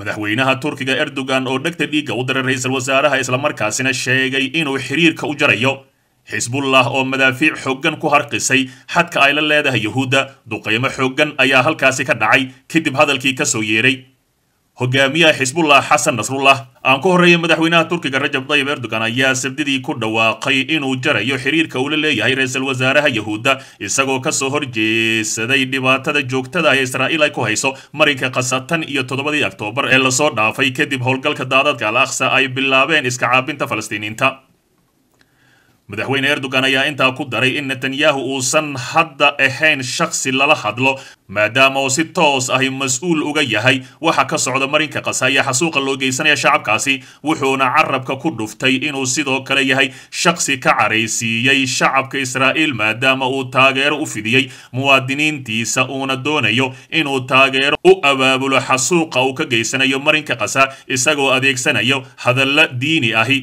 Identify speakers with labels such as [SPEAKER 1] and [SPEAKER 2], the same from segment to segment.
[SPEAKER 1] madaxweynaha turkiga erdogan oo dhegta dhiigga u diray ra-iisul wasaaraha islamarkaasina sheegay inuu xiriirka u jarayo xisbullah oo madaafiic xooggan ku harqisay xadka ay la leedahay yuhuudda duqaymo xooggan ayaa halkaasi ka dhacay kadib hadalkii ka soo yeedhay hogaamiyaha xisbullah xasan nasrullah aan ku horreeya madaxweynaha turkiga rajab dayib erdogan ayaa sabdidii ku dhawaaqay inuu jarayo xiriirka uu la leeyahay ra-iisul wasaaraha yahuudda isagoo kasoo horjeesaday dhibaatada joogtada ee israa'iil ay ku hayso marinka khasatan iyo toddobadii oktoobar ee lasoo dhaafay kadib howlgalka daadadka al aksa ay bilaabeen iska caabinta falastiiniinta madaxweyne erdogan ayaa intaa ku daray in netanyahu uusan hadda ahayn shakhsi lala hadlo maadaama uu si toos ahi mas-uul uga yahay waxa ka socda marinka qasa iyo xasuuqa loo geysanaya shacabkaasi wuxuuna carabka ku dhuftay inuu sidoo kale yahay shakhsi ka caraysiiyey shacabka israa'iil maadaama uu taageero u fidiyey muwaadiniintiisa uuna doonayo inuu taageero u abaabulo xasuuqa uu ka geysanayo marinka qasa isagoo adeegsanayo hadallo diini ahi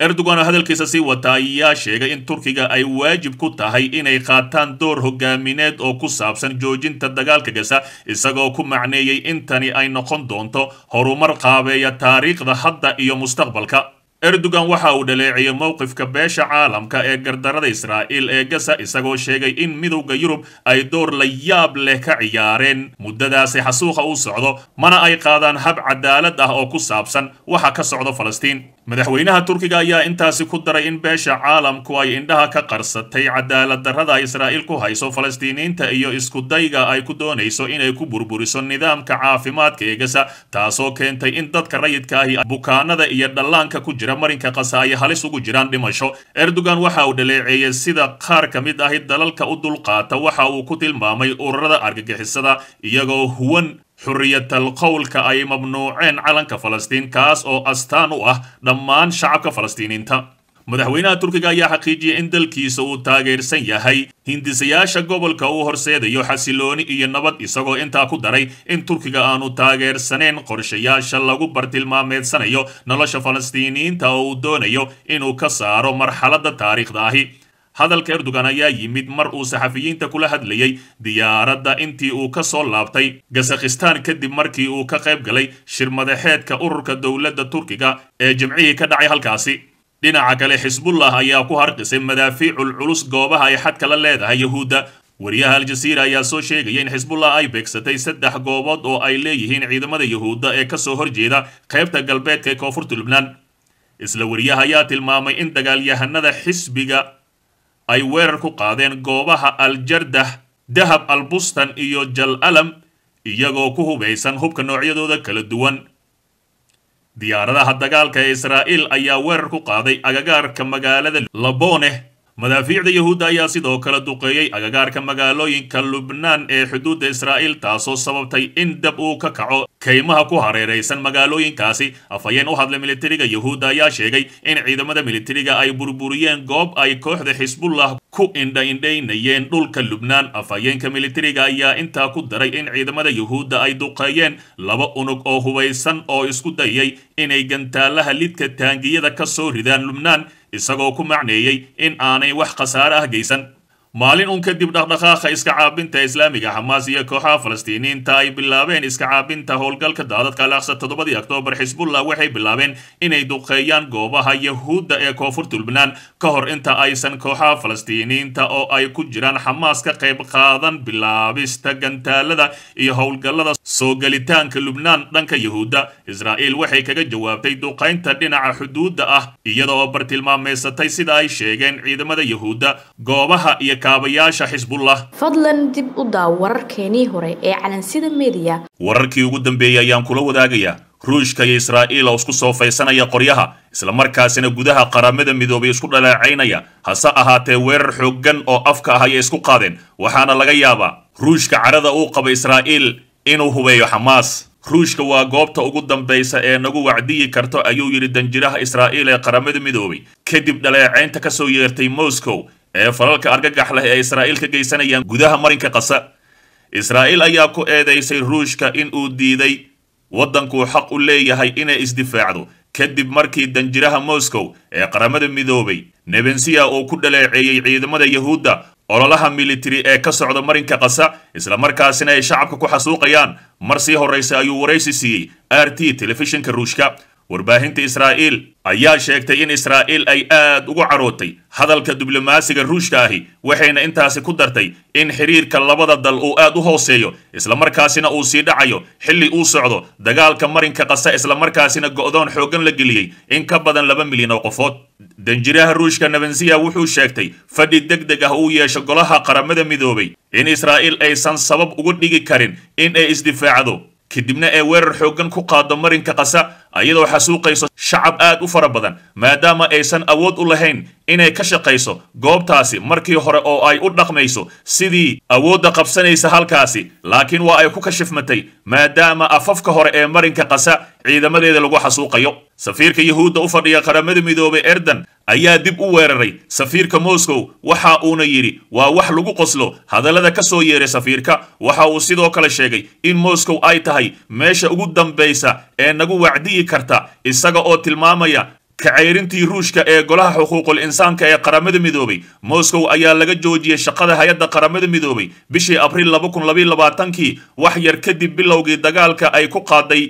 [SPEAKER 1] erdogan oo hadalkiisa sii wata ayaa sheegay in turkiga ay waajib ku tahay inay qaataan door hogaamineed oo ku saabsan joojinta dagaalka gaza isagoo ku macneeyey intani ay noqon doonto horumar qaabeeya taariikhda hadda iyo mustaqbalka erdogan waxa uu dhaleeciyey mowqifka beesha caalamka ee gardarada israa'iil ee gaza isagoo sheegay in midowda yurub ay door la yaab leh ka ciyaareen muddadaasi xasuuqa uu socdo mana ay qaadaan hab cadaalad ah oo ku saabsan waxa ka socda falastiin madaxweynaha turkiga ayaa intaasi ku daray in beesha caalamku ay indhaha ka qarsatay cadaalad darrada israa'iil ku hayso falastiiniinta iyo iskudayga ay ku doonayso inay ku burburiso nidaamka caafimaadka ee gaza taasoo keentay in dadka rayidka ahi bukaanada iyo dhallaanka ku jira marinka kasa ay halis ugu jiraan dhimasho erdogan waxa uu dhaleeceeyey sida qaar ka mid ahi dalalka u dulqaata waxa uu ku tilmaamay ururada argagixisada iyagoo huwan xuriyatal qowlka ay mamnuuceen calanka falastiin kaas oo astaan u ah dhammaan shacabka falastiiniinta madaxweynaha turkiga ayaa xaqiijiyay in dalkiisa uu taageersan yahay hindisayaasha gobolka uu horseedayo xasilooni iyo nabad isagoo intaa ku daray in turkiga aanu taageersanayn qorshayaasha lagu bartilmaameedsanayo nolosha falastiiniinta oo uu doonayo inuu ka saaro marxaladda taariikhda ahi hadalka erdogan ayaa yimid mar uu saxafiyiinta kula hadlayay diyaaradda intii uu ka soo laabtay gasakhistaan kadib markii uu ka qayb galay shir madaxeedka ururka dowladda turkiga ee jimcihii ka dhacay halkaasi dhinaca kale xisbullah ayaa ku harqisay madaafiicul culus goobaha ay xadka la leedahay yahuudda wariyaha aljaziira ayaa soo sheegaya in xisbullah ay beegsatay saddex goobood oo ay leeyihiin ciidamada yahuudda ee kasoo horjeeda qaybta galbeedka ee koonfurta lubnaan isla wariyaha ayaa tilmaamay in dagaalyahanada xisbiga ay weerar ku qaadeen goobaha aljardah dahab albustan iyo jal alam iyagoo ku hubaysan hubka noocyadooda kala duwan diyaaradaha dagaalka ee israa'iil ayaa weerar ku qaaday agagaarka magaalada laboneh madaafiicda yahuudda ayaa sidoo kale duqeeyey agagaarka magaalooyinka lubnaan ee xuduudda israa'iil taasoo sababtay in dab uu ka kaco keymaha ku hareeraysan magaalooyinkaasi afhayeen u hadla militariga yahuudda ayaa sheegay in ciidamada militariga ay burburiyeen goob ay kooxda xisbullah ku indhaindhaynayeen dhulka lubnaan afhayeenka militariga ayaa intaa ku daray in ciidamada yahuudda ay duqeeyeen laba unug oo hubaysan oo isku dayay inay gantaalaha lidka taangiyada ka soo ridaan lubnaan isagoo ku macneeyey in aanay wax khasaare ah geysan maalin un kadib dhaqdhaqaaqa iska caabinta islaamiga xamaas iyo kooxaha falastiiniinta ay bilaabeen iska caabinta howlgalka daadadka alaaqsa toddobadii oktoobar xisbullah waxay bilaabeen inay duqeeyaan goobaha yahuudda ee koonfurta lubnaan ka hor inta aysan kooxaha falastiiniinta oo ay ku jiraan xamaas ka qayb qaadan bilaabista gantaalada iyo howlgallada soo gelitaanka lubnaan dhanka yahuudda israa'iil waxay kaga jawaabtay duqaynta dhinaca xuduudda ah iyada oo bartilmaameysatay sida ay sheegeen ciidamada yahuudda goobaha iyo kaabayaasha xisbullah fadlan dib u daaw wararkeenii hore ee calansida mediya wararkii ugu dambeeyey ayaan kula wadaagayaa ruushka iyo israa'iil oo isku soo faysanaya qoryaha islamarkaasina gudaha qaramada midoobay isku dhaleecaynaya hase ahaatee weerar xooggan oo afka ah ayay isku qaadeen waxaana laga yaabaa ruushka carada uu qabo israa'iil inuu hubeeyo xamaas ruushka waa goobta ugu dambaysa ee nagu wacdiyi karto ayuu yidhi danjiraha israa'iil ee qaramada midoobay kadib dhaleecaynta ka soo yeertay moscow ee falalka argagax leh ee israa'iil ka geysanayaan gudaha marinka qasa israa'iil ayaa ku eedaysay ruushka in uu diiday waddankuu xaq u leeyahay inay isdifaacdo kadib markii danjiraha moscow ee qaramada midoobay nebensiya uu ku dhaleeceeyey ciidamada yahuudda ololaha militari ee ka socda marinka qasa markaasina ay shacabka ku xasuuqayaan mar sii horraysa ayuu waraysi siiyey r t telefishinka ruushka warbaahinta israa'iil ayaa sheegtay in israa'iil ay aad ugu carootay hadalka diblomaasiga ruushka ahi waxayna intaasi ku dartay in xiriirka labada dal uu aad u hooseeyo islamarkaasina uu sii dhacayo xilli uu socdo dagaalka marinka qasa islamarkaasina go'doon xooggan la geliyey in ka badan laba milyan oo qofood danjiraha ruushka nevensiya wuxuu sheegtay fadhi deg deg ah uu yeesho golaha qaramada midoobay in israa'iil aysan sabab ugu dhigi karin in ay isdifaacdo kadibna ee weerar xooggan ku qaado marinka qasa iyadoo xasuuqayso shacab aad u fara badan maadaama aysan awood u lahayn inay ka shaqayso goobtaasi markii hore oo ay u dhaqmayso sidii awoodda qabsanaysa halkaasi laakiin waa ay ku kashifmatay maadaama afafka hore ee marinka qasa ciidamadeeda lagu xasuuqayo safiirka yuhuudda u fadhiya qaramada midoobay erdan ayaa dib u weeraray safiirka moscow waxa uuna yidhi waa wax lagu qoslo hadallada ka soo yeeray safiirka waxa uu sidoo kale sheegay in moskow ay tahay meesha ugu dambaysa ee nagu wacdiyi karta isaga oo tilmaamaya kacayrintii ruushka ee golaha xuquuqul insaanka ee qaramada midoobay moskow ayaa laga joojiyey shaqada hay-adda qaramada midoobay bishii abriil laba kun labayo labaatankii wax yar kadib bilowgii dagaalka ay ku qaaday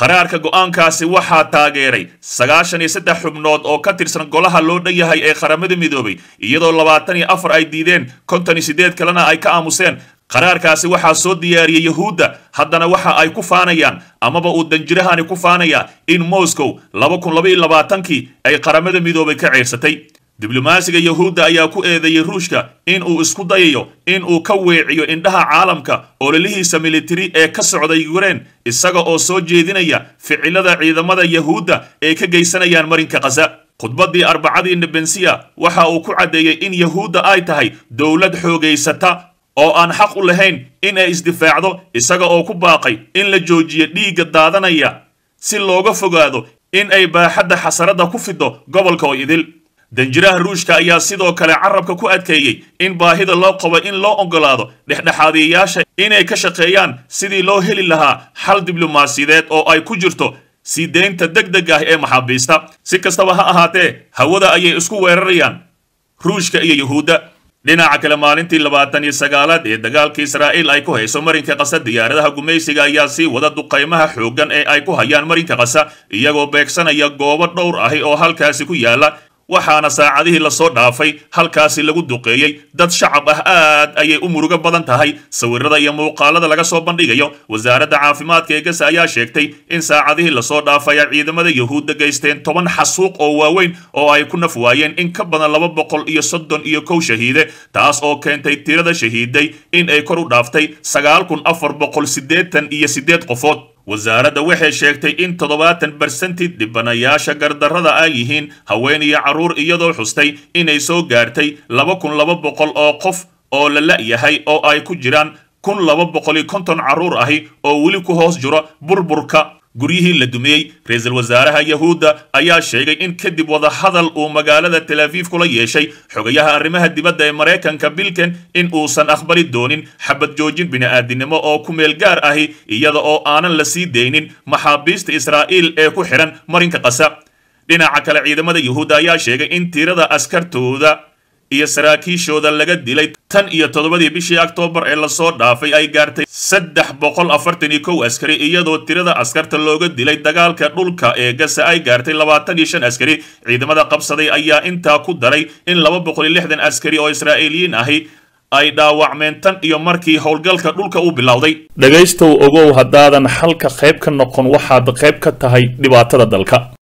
[SPEAKER 1] qaraarka go'aankaasi waxaa taageeray sagaashan iyo saddex xubnood oo ka tirsan golaha loo dhan yahay ee qaramada midoobay iyadoo labaatan iyo afar ay diideen konton iyo siddeed kalena ay ka aamuseen qaraarkaasi waxaa soo diyaariyey yahuudda haddana waxa ay ku faanayaan amaba uu danjirahani ku faanayaa in moscow laba kun laba iyo labaatankii ay qaramada midoobay ka ceersatay diblomaasiga yahuudda ayaa ku eedeeyey ruushka in uu isku dayayo in uu ka weeciyo indhaha caalamka ololihiisa militari ee ka socday yukreen isaga oo soo jeedinaya ficilada ciidamada yahuudda ee ka geysanayaan marinka khaza khudbaddii arbacadii nebensiya waxa uu ku caddeeyey in yahuudda ay tahay dowlad xoogaysata oo aan xaq u lahayn in ay isdifaacdo isaga oo ku baaqay in la joojiyo dhiigga daadanaya si looga fogaado in ay baaxadda xasaradda ku fido gobolka o idil danjiraha ruushka ayaa sidoo kale carabka ku adkeeyey in baahida loo qabo in loo oggolaado dhexdhexaadiyayaasha inay ka shaqeeyaan sidii loo heli lahaa xal diblomaasiyadeed oo ay ku jirto sii deynta deg deg ah ee maxaabiista si kastaba ha ahaatee hawada ayay isku weerarayaan ruushka iyo yuhuudda dhinaca kale maalintii labaatan iyo sagaalaad ee dagaalka israa'iil ay ku hayso marinka qasa diyaaradaha gumaysiga ayaa sii wada duqaymaha xooggan ee ay ku hayaan marinka qasa iyagoo beegsanaya goobo dhowr ahi oo halkaasi ku yaalla waxaana saacadihii lasoo dhaafay halkaasi lagu duqeeyey dad shacab ah aad ayay u murugo badan tahay sawirada iyo muuqaalada laga soo bandhigayo wasaaradda caafimaadka ee gasa ayaa sheegtay in saacadihii lasoo dhaafay ay ciidamada yuhuudda geysteen toban xasuuq oo waaweyn oo ay ku naf waayeen in ka badan laba boqol iyo soddon iyo kow shahiide taas oo keentay tirada shahiiday in ay kor u dhaaftay sagaal kun afar boqol siddeetan iyo siddeed qofood wasaaradda waxay sheegtay in toddobaatan barsanti dhibanayaasha gardarrada ay yihiin haween iyo carruur iyadoo xustay inay soo gaartay laba kun laba boqol oo qof oo la la'yahay oo ay ku jiraan kun laba boqol iyo konton carruur ahi oo weli ku hoos jiro burburka guryihii la dumiyey ra-iisul wasaaraha yahuudda ayaa sheegay in kadib wada hadal uu magaalada talaafiif kula yeeshay xogayaha arrimaha dibadda ee maraykanka bilken in uusan aqbali doonin xabad joojin bini'aadinimo oo ku meel gaar ahi iyada oo aanan la sii daynin maxaabiista israa'iil ee ku xidhan marinka qasa dhinaca kale ciidamada yahuudda ayaa sheegay in tirada askartooda iyo saraakiishooda laga dilay tan iyo toddobadii bishii oktoobar ee lasoo dhaafay ay gaartay saddex boqol afartan iyo kow askari iyadoo tirada askarta looga dilay dagaalka dhulka ee gaza ay gaartay labaatan iyo shan askari ciidamada qabsaday ayaa intaa ku daray in laba boqol iyo lixdan askari oo israa'iiliyiin ahi ay dhaawacmeen tan iyo markii howlgalka dhulka uu bilowday dhegaystow ogow haddaadan xalka qayb ka noqon waxaad qayb ka tahay dhibaatada dalka